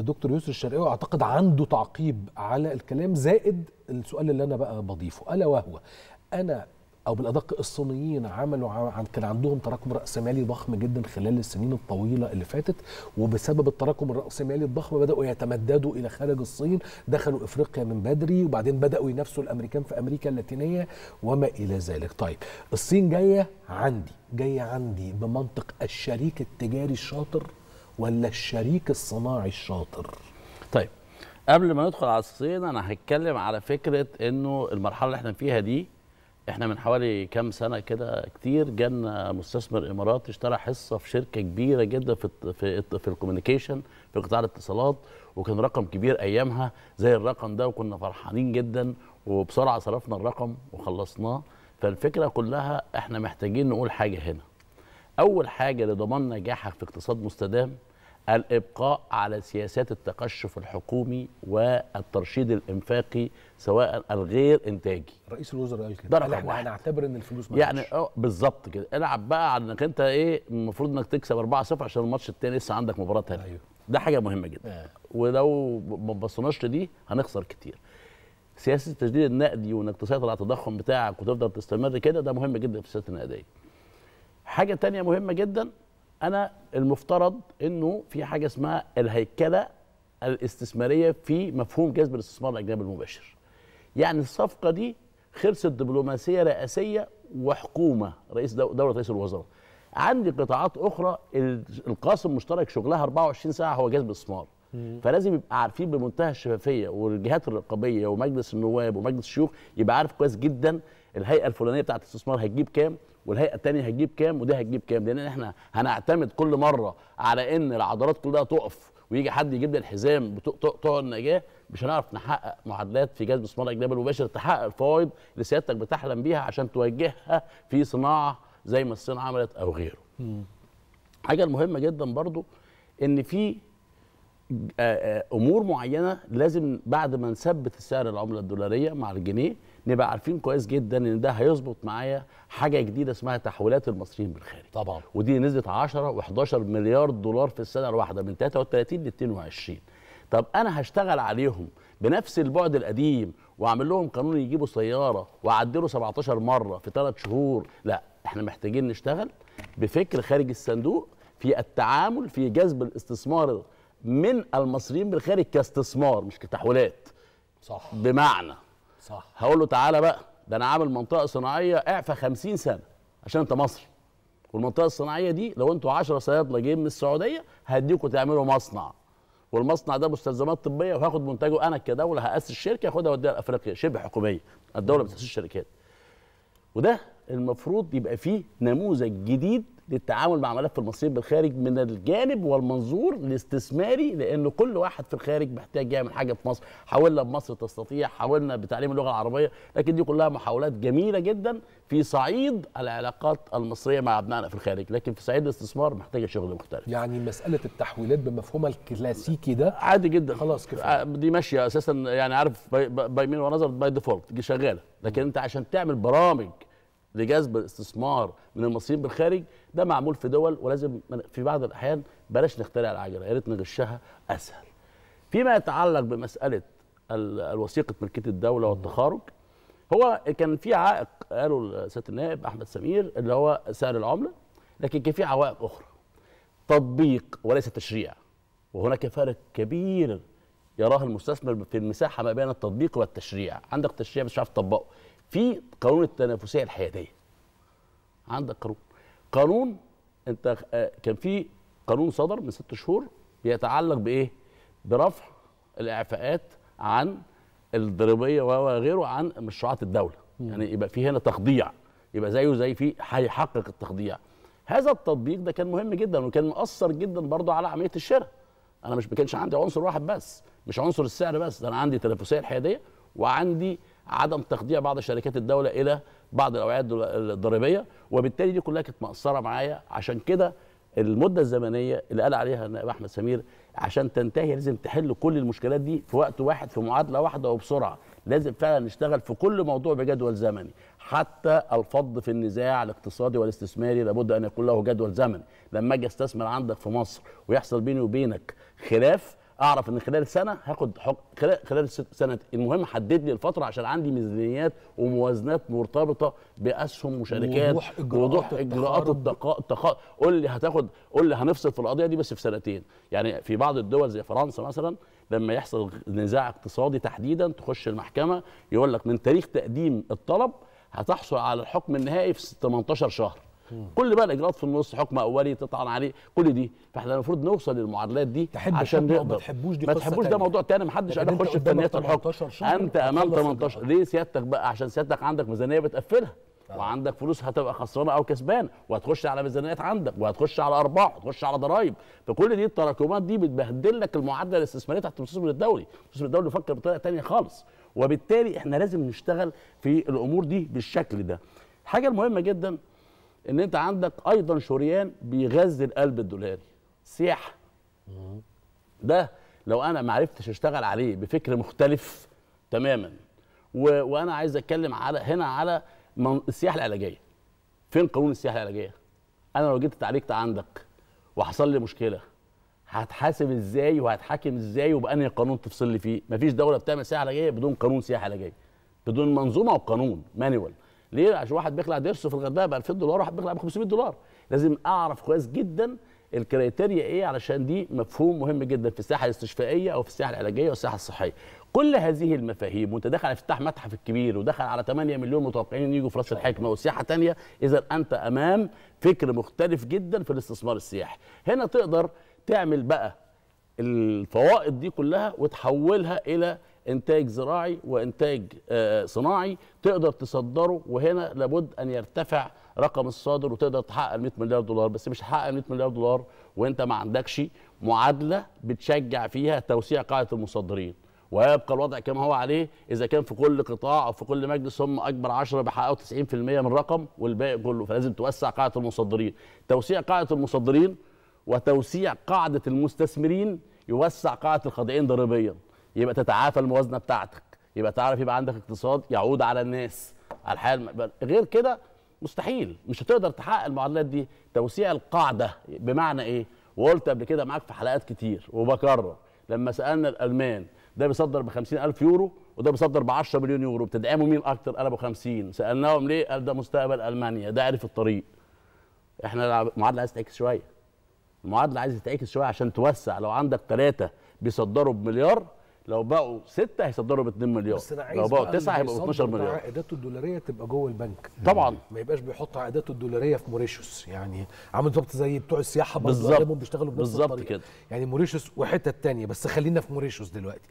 للدكتور يسر الشرقاوي اعتقد عنده تعقيب على الكلام زائد السؤال اللي انا بقى بضيفه الا وهو انا او بالادق الصينيين عملوا عن كان عندهم تراكم راسمالي ضخم جدا خلال السنين الطويله اللي فاتت وبسبب التراكم الراسمالي الضخم بداوا يتمددوا الى خارج الصين دخلوا افريقيا من بدري وبعدين بداوا ينافسوا الامريكان في امريكا اللاتينيه وما الى ذلك طيب الصين جايه عندي جايه عندي بمنطق الشريك التجاري الشاطر ولا الشريك الصناعي الشاطر طيب قبل ما ندخل على الصين انا هتكلم على فكره انه المرحله اللي احنا فيها دي احنا من حوالي كام سنه كده كتير جالنا مستثمر اماراتي اشترى حصه في شركه كبيره جدا في في في الكوميونيكيشن في قطاع الاتصالات وكان رقم كبير ايامها زي الرقم ده وكنا فرحانين جدا وبسرعه صرفنا الرقم وخلصناه فالفكره كلها احنا محتاجين نقول حاجه هنا اول حاجه لضمان نجاحك في اقتصاد مستدام الابقاء على سياسات التقشف الحكومي والترشيد الانفاقي سواء الغير انتاجي رئيس الوزراء قال كده رقم احنا هنعتبر ان الفلوس ما يعني اه بالظبط كده العب بقى على انك انت ايه المفروض انك تكسب 4-0 عشان الماتش التاني لسه عندك مباراه تانيه أيوه. ده حاجه مهمه جدا آه. ولو ما بصيناش لدي هنخسر كتير سياسه التجديد النقدي وانك تسيطر على التضخم بتاعك وتفضل تستمر كده ده مهم جدا في السياسه النقديه حاجه تانية مهمه جدا انا المفترض انه في حاجه اسمها الهيكله الاستثماريه في مفهوم جذب الاستثمار الاجنبي المباشر يعني الصفقه دي خلصت دبلوماسيه رئاسيه وحكومه رئيس دوله رئيس الوزراء عندي قطاعات اخرى القاسم المشترك شغلها 24 ساعه هو جذب الاستثمار فلازم يبقى عارفين بمنتهى الشفافيه والجهات الرقابيه ومجلس النواب ومجلس الشيوخ يبقى عارف كويس جدا الهيئه الفلانيه بتاعه الاستثمار هتجيب كام والهيئه الثانيه هتجيب كام وده هتجيب كام لان احنا هنعتمد كل مره على ان العضلات كلها تقف ويجي حد يجيب لي الحزام بتوع النجاه مش هنعرف نحقق معادلات في جذب استثمار اجنبي المباشر تحقق الفوائد اللي سيادتك بتحلم بيها عشان توجهها في صناعه زي ما الصين عملت او غيره. حاجه مهمه جدا برضو ان في امور معينه لازم بعد ما نثبت سعر العمله الدولاريه مع الجنيه نبقى عارفين كويس جدا ان ده هيظبط معايا حاجه جديده اسمها تحويلات المصريين بالخارج طبعا ودي نزلت 10 و11 مليار دولار في السنه الواحده من 33 ل 22 طب انا هشتغل عليهم بنفس البعد القديم واعمل لهم قانون يجيبوا سياره واعدله 17 مره في ثلاث شهور لا احنا محتاجين نشتغل بفكر خارج الصندوق في التعامل في جذب الاستثمار من المصريين بالخارج كاستثمار مش كتحويلات صح بمعنى صح هقول له تعالى بقى ده انا عامل منطقه صناعيه اعفى 50 سنه عشان انت مصري والمنطقه الصناعيه دي لو انتوا 10 صيادله جايين من السعوديه هديكوا تعملوا مصنع والمصنع ده مستلزمات طبيه وهاخد منتجه انا كدوله هاسس شركه هاخدها اوديها لافريقيا شبه حكوميه الدوله بتاسس الشركات وده المفروض يبقى فيه نموذج جديد للتعامل مع ملف المصريين بالخارج من الجانب والمنظور الاستثماري لان كل واحد في الخارج محتاج يعمل حاجه في مصر، حاولنا بمصر تستطيع، حاولنا بتعليم اللغه العربيه، لكن دي كلها محاولات جميله جدا في صعيد العلاقات المصريه مع ابنائنا في الخارج، لكن في صعيد الاستثمار محتاجه شغل مختلف. يعني مساله التحويلات بمفهومها الكلاسيكي ده عادي جدا خلاص كفايه آه، دي ماشيه اساسا يعني عارف باي مين ونظر باي ديفولت دي شغاله، لكن انت عشان تعمل برامج لجذب الاستثمار من المصريين بالخارج ده معمول في دول ولازم في بعض الاحيان بلاش نخترع العجله يا ريت نغشها اسهل. فيما يتعلق بمساله الوثيقه ملكيه الدوله والتخارج هو كان في عائق قاله سياده النائب احمد سمير اللي هو سعر العمله لكن كان في عوائق اخرى تطبيق وليس تشريع وهناك فرق كبير يراه المستثمر في المساحه ما بين التطبيق والتشريع عندك تشريع مش عارف تطبقه في قانون التنافسيه الحياديه عندك قانون قانون انت آه، كان في قانون صدر من ست شهور بيتعلق بايه برفع الاعفاءات عن الضريبيه وغيره عن مشروعات الدوله م. يعني يبقى في هنا تخضيع يبقى زيه زي في هيحقق التخضيع هذا التطبيق ده كان مهم جدا وكان مؤثر جدا برضه على عمليه الشراء انا مش ما كانش عندي عنصر واحد بس مش عنصر السعر بس ده انا عندي تنافسيه الحياديه وعندي عدم تخضيع بعض شركات الدوله الى بعض الاوعيه الضريبيه وبالتالي دي كلها كانت مقصره معايا عشان كده المده الزمنيه اللي قال عليها النائب احمد سمير عشان تنتهي لازم تحل كل المشكلات دي في وقت واحد في معادله واحده وبسرعه لازم فعلا نشتغل في كل موضوع بجدول زمني حتى الفض في النزاع الاقتصادي والاستثماري لابد ان يكون له جدول زمني لما اجي استثمر عندك في مصر ويحصل بيني وبينك خلاف اعرف ان خلال سنه هاخد حق خلال, خلال سنه المهم حدد لي الفتره عشان عندي ميزانيات وموازنات مرتبطه باسهم وشركات وضوح اجراءات وضوح اجراءات قول لي هتاخد قول لي هنفصل في القضيه دي بس في سنتين يعني في بعض الدول زي فرنسا مثلا لما يحصل نزاع اقتصادي تحديدا تخش المحكمه يقول لك من تاريخ تقديم الطلب هتحصل على الحكم النهائي في 18 شهر كل بقى الاجراءات في النص حكم اولي تطعن عليه كل دي فاحنا المفروض نوصل للمعادلات دي تحب عشان نقدر ما تحبوش دي ما تحبوش ده موضوع تاني محدش قال يخش في فنيات الحكم انت امام 18 ليه سيادتك بقى عشان سيادتك عندك ميزانيه بتقفلها آه. وعندك فلوس هتبقى خسرانه او كسبان وهتخش على ميزانيات عندك وهتخش على ارباح وهتخش على ضرائب فكل دي التراكمات دي بتبهدل لك المعادله الاستثماريه تحت المستثمر الدولي المستثمر الدولي بيفكر بطريقه ثانيه خالص وبالتالي احنا لازم نشتغل في الامور دي بالشكل ده الحاجه المهمه جدا ان انت عندك ايضا شريان بيغذي القلب الدولاري سياحه ده لو انا ما عرفتش اشتغل عليه بفكر مختلف تماما و... وانا عايز اتكلم على هنا على من... السياحه العلاجيه فين قانون السياحه العلاجيه انا لو جيت تعالجت عندك وحصل لي مشكله هتحاسب ازاي وهتحاكم ازاي وبانهي قانون تفصل لي فيه مفيش دوله بتعمل سياحه علاجيه بدون قانون سياحه علاجيه بدون منظومه وقانون مانيوال ليه عشان واحد بيخلع ضرسه في الغردقه ب 2000 دولار واحد بيخلع ب 500 دولار لازم اعرف كويس جدا الكريتيريا ايه علشان دي مفهوم مهم جدا في الساحه الاستشفائيه او في الساحه العلاجيه او الساحه الصحيه كل هذه المفاهيم وانت داخل على افتتاح متحف الكبير ودخل على 8 مليون متوقعين يجوا في راس الحكمه وسياحه ثانيه اذا انت امام فكر مختلف جدا في الاستثمار السياحي هنا تقدر تعمل بقى الفوائد دي كلها وتحولها الى انتاج زراعي وانتاج آه، صناعي تقدر تصدره وهنا لابد ان يرتفع رقم الصادر وتقدر تحقق ال 100 مليار دولار بس مش هتحقق 100 مليار دولار وانت ما عندكش معادله بتشجع فيها توسيع قاعده المصدرين ويبقى الوضع كما هو عليه اذا كان في كل قطاع او في كل مجلس هم اكبر 10 بيحققوا 90% من الرقم والباقي كله فلازم توسع قاعده المصدرين توسيع قاعده المصدرين وتوسيع قاعده المستثمرين يوسع قاعده الخاضعين ضريبيا يبقى تتعافى الموازنه بتاعتك يبقى تعرف يبقى عندك اقتصاد يعود على الناس على الحال غير كده مستحيل مش هتقدر تحقق المعادلات دي توسيع القاعده بمعنى ايه وقلت قبل كده معاك في حلقات كتير وبكرر لما سالنا الالمان ده بيصدر ب 50000 يورو وده بيصدر ب 10 مليون يورو بتدعموا مين اكتر قال ابو 50 سالناهم ليه قال ده مستقبل المانيا ده عرف الطريق احنا المعادله عايز تعكس شويه المعادله عايز تعكس شويه عشان توسع لو عندك ثلاثه بيصدروا بمليار لو بقوا ستة هيصدروا ب 2 مليار بس أنا عايز لو بقوا تسعة هيبقوا 12 مليار عائداته الدولارية تبقى جوه البنك طبعا ما يبقاش بيحط عائداته الدولارية في موريشيوس يعني عامل بالظبط زي بتوع السياحة برضه بيشتغلوا بنفس الطريقة بالظبط كده يعني موريشيوس وحتة تانية بس خلينا في موريشيوس دلوقتي